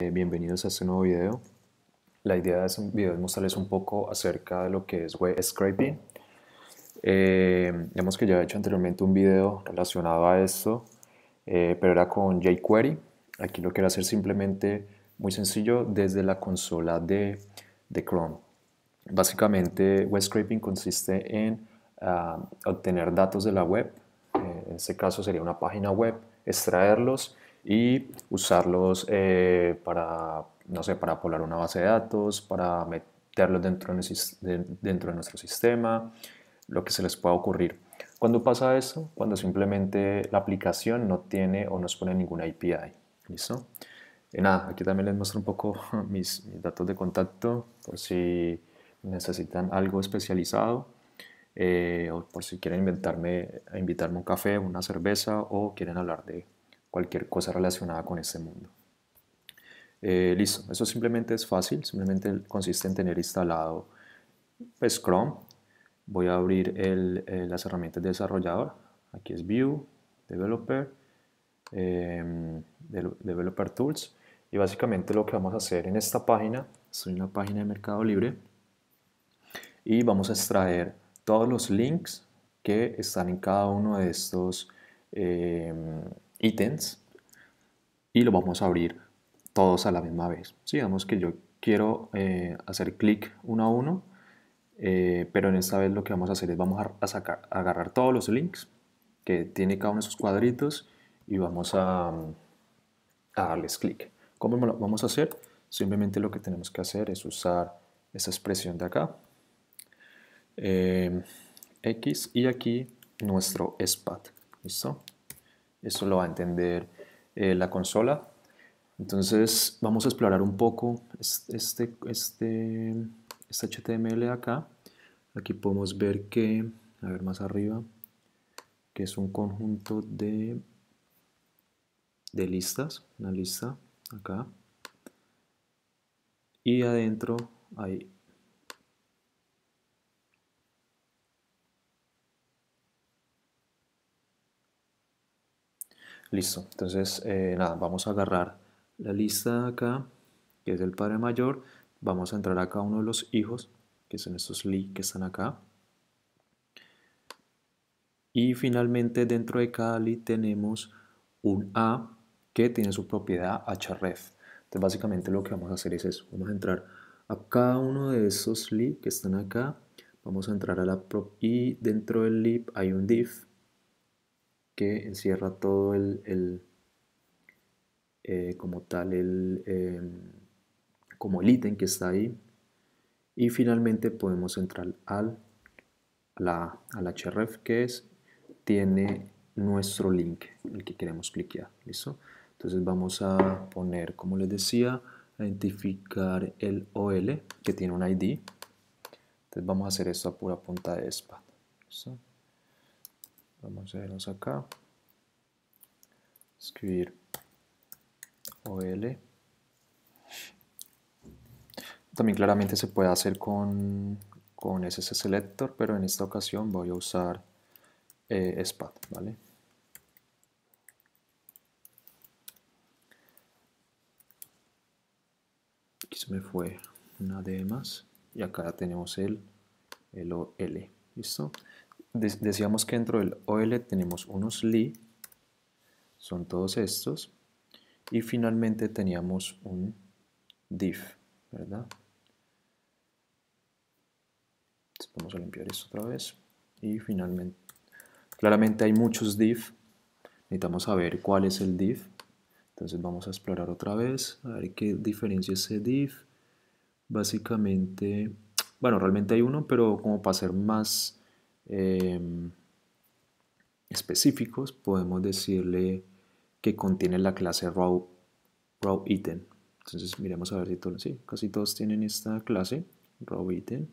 Eh, bienvenidos a este nuevo video. La idea de este video es mostrarles un poco acerca de lo que es web scraping. Vemos eh, que ya he hecho anteriormente un video relacionado a esto, eh, pero era con jQuery. Aquí lo quiero hacer simplemente muy sencillo desde la consola de, Chrome. Básicamente web scraping consiste en ah, obtener datos de la web, en este caso sería una página web, extraerlos y usarlos eh, para, no sé, para poblar una base de datos, para meterlos dentro de, dentro de nuestro sistema, lo que se les pueda ocurrir. Cuando pasa eso? Cuando simplemente la aplicación no tiene o no expone ninguna API. ¿Listo? Y nada, aquí también les muestro un poco mis, datos de contacto por si necesitan algo especializado eh, o por si quieren inventarme, invitarme un café, una cerveza o quieren hablar de cualquier cosa relacionada con este mundo. Eh, listo, eso simplemente es fácil, simplemente consiste en tener instalado scrum pues, Chrome. Voy a abrir eh, las herramientas de desarrollador. Aquí es View, Developer, em, Developer Tools. Y básicamente lo que vamos a hacer en esta página, soy una página de Mercado Libre, y vamos a extraer todos los links que están en cada uno de estos em, ítems y lo vamos a abrir todos a la misma vez. Digamos que yo quiero eh, hacer clic uno a uno, eh, pero en esta vez lo que vamos a hacer es vamos a, sacar, agarrar todos los links que tiene cada uno de sus cuadritos y vamos a, darles clic. ¿Cómo lo vamos a hacer? Simplemente lo que tenemos que hacer es usar esa expresión de acá, eh, X, y aquí nuestro SPAT. ¿Listo? eso lo va a entender eh, la consola. Entonces vamos a explorar un poco este, este, este HTML acá. Aquí podemos ver que, a ver más arriba, que es un conjunto de, de listas, una lista acá. Y adentro hay Listo, entonces eh, nada, vamos a agarrar la lista de acá, que es el padre mayor, vamos a entrar a cada uno de los hijos, que son estos Li que están acá. Y finalmente dentro de cada Li tenemos un A que tiene su propiedad href. Entonces básicamente lo que vamos a hacer es eso, vamos a entrar a cada uno de esos Li que están acá, vamos a entrar a la prop y dentro del li hay un div que encierra todo el, eh, como tal, el, em, como el ítem que está ahí. Y finalmente podemos entrar al, la, href que es, tiene nuestro link, el que queremos cliquear, ¿listo? Entonces vamos a poner, como les decía, identificar el OL que tiene un ID. Entonces vamos a hacer esto a pura punta de espada vamos a vernos acá escribir OL también claramente se puede hacer con, con SS Selector pero en esta ocasión voy a usar eh, SPAD ¿vale? aquí se me fue una de más y acá tenemos el, el OL ¿listo? decíamos que dentro del OL tenemos unos li, son todos estos, y finalmente teníamos un div, ¿verdad? vamos a limpiar esto otra vez. Y finalmente, claramente hay muchos div, necesitamos saber cuál es el div. Entonces vamos a explorar otra vez, a ver qué diferencia ese div. Básicamente, bueno, realmente hay uno, pero como para ser más Em, específicos, podemos decirle que contiene la clase row raw item. Entonces miremos a ver si todos, casi todos tienen esta clase, row item.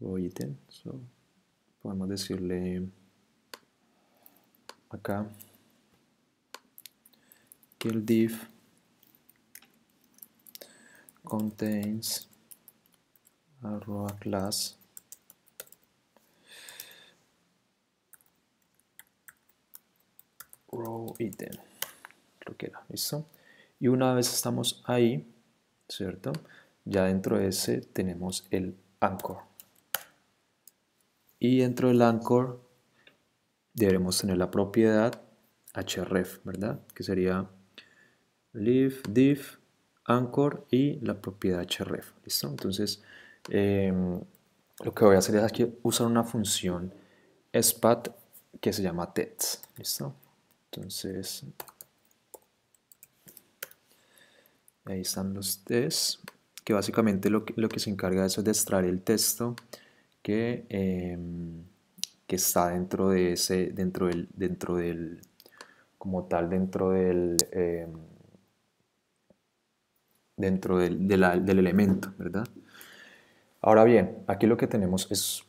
item. podemos decirle acá que el div contains arroba class row item. Creo que era, ¿listo? Y una vez estamos ahí, ¿cierto? Ya dentro de ese tenemos el anchor. Y dentro del anchor deberemos tener la propiedad href, ¿verdad? Que sería live, div, anchor y la propiedad href, ¿listo? Entonces, em, lo que voy a hacer es aquí usar una función spat que se llama tets, ¿listo? Entonces, ahí están los test que básicamente lo que, se encarga de eso es de extraer el texto que, em, que está dentro de ese, dentro del, dentro del, como tal, dentro del, em, dentro del, del elemento, ¿verdad? Ahora bien, aquí lo que tenemos es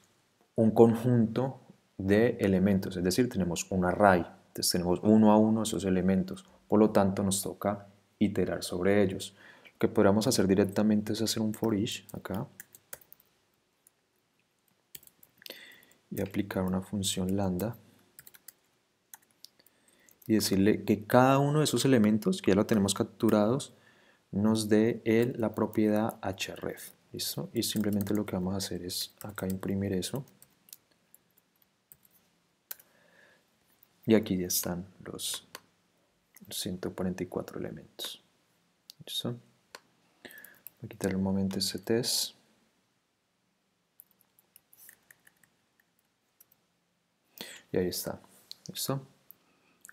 un conjunto de elementos, es decir, tenemos un array, entonces tenemos uno a uno esos elementos, por lo tanto nos toca iterar sobre ellos. Lo que podríamos hacer directamente es hacer un for each acá y aplicar una función lambda y decirle que cada uno de esos elementos, que ya lo tenemos capturados, nos dé la propiedad href. ¿Listo? Y simplemente lo que vamos a hacer es acá imprimir eso. Y aquí ya están los 144 elementos. ¿Listo? Voy a quitarle un momento ese test. Y ahí está. ¿Listo? Ahí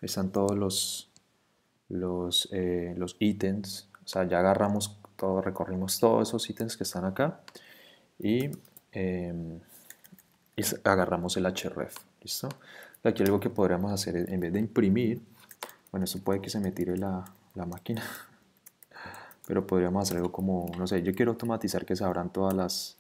están todos los, eh, los, ítems. O sea, ya agarramos todo, recorrimos todos esos ítems que están acá. Y, em, y agarramos el href. ¿Listo? Aquí algo que podríamos hacer en vez de imprimir, bueno, eso puede que se me tire la, la máquina, pero podríamos hacer algo como, no sé, yo quiero automatizar que se abran todas las,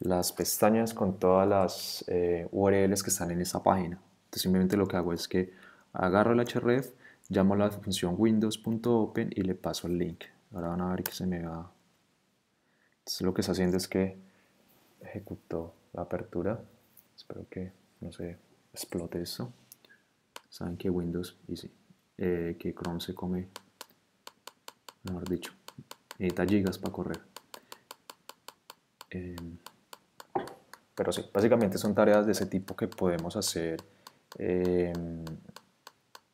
las pestañas con todas las eh, URLs que están en esa página. Entonces simplemente lo que hago es que agarro el href, llamo la función windows.open y le paso el link. Ahora van a ver que se me va. Entonces lo que está haciendo es que ejecutó la apertura. Espero que, no sé, explote eso Saben que Windows, y sí, eh, que Chrome se come, mejor dicho, necesita gigas para correr. Eh, pero sí, básicamente son tareas de ese tipo que podemos hacer, eh,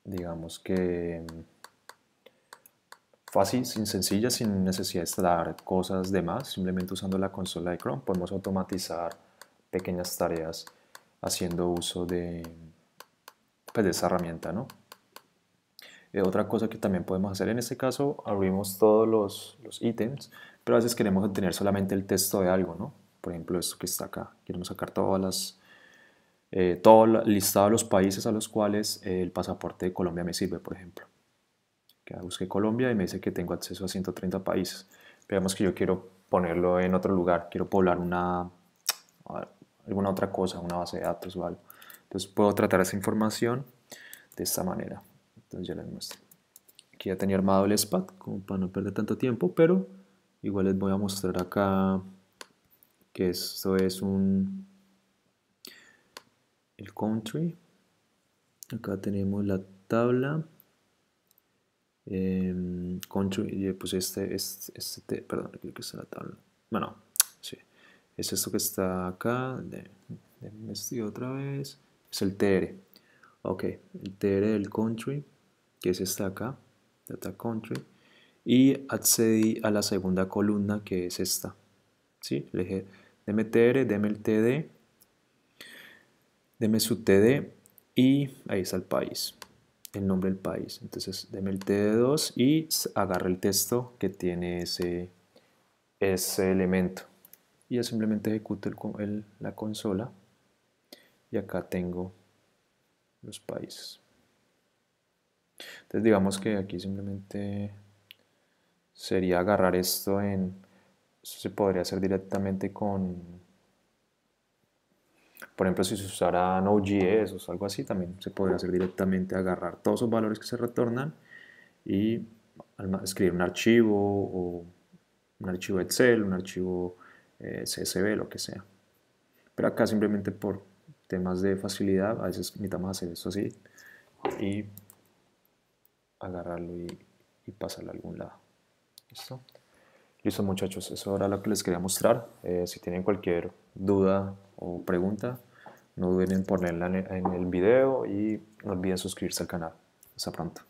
digamos que fácil, sin sencillas sin necesidad de instalar cosas de más, simplemente usando la consola de Chrome podemos automatizar pequeñas tareas haciendo uso pues, de, esa herramienta, ¿no? Eh, otra cosa que también podemos hacer en este caso, abrimos todos los, los, ítems, pero a veces queremos obtener solamente el texto de algo, ¿no? Por ejemplo, esto que está acá. Queremos sacar todas las, eh, todo el listado de los países a los cuales eh, el pasaporte de Colombia me sirve, por ejemplo. Que busqué Colombia y me dice que tengo acceso a 130 países. Veamos que yo quiero ponerlo en otro lugar, quiero poblar una, alguna otra cosa, una base de datos o algo. Entonces puedo tratar esa información de esta manera. Entonces ya les muestro. Aquí ya tenía armado el SPAT como para no perder tanto tiempo, pero igual les voy a mostrar acá que esto es un el country. Acá tenemos la tabla em, country, pues este, este, este, perdón, creo que es la tabla. Bueno, es esto que está acá, de estudiar otra vez, es el TR, ok, el TR del country, que es esta acá, data country, y accedí a la segunda columna que es esta, ¿sí? Le dije, deme TR, deme el TD, deme su TD y ahí está el país, el nombre del país. Entonces, deme el TD2 y agarra el texto que tiene ese, ese elemento y ya simplemente ejecuto el, la consola y acá tengo los países. Entonces digamos que aquí simplemente sería agarrar esto en... se podría hacer directamente con... Por ejemplo, si se usara Node.js o algo así, también se podría hacer directamente agarrar todos los valores que se retornan y escribir un archivo o un archivo Excel, un archivo CSV, eh, lo que sea. Pero acá simplemente por temas de facilidad, a veces necesitamos hacer esto así y agarrarlo y, pasarlo a algún lado. ¿Listo? muchachos, eso era lo que les quería mostrar. Eh, si tienen cualquier duda o pregunta, no duden en ponerla en el video y no olviden suscribirse al canal. Hasta pronto.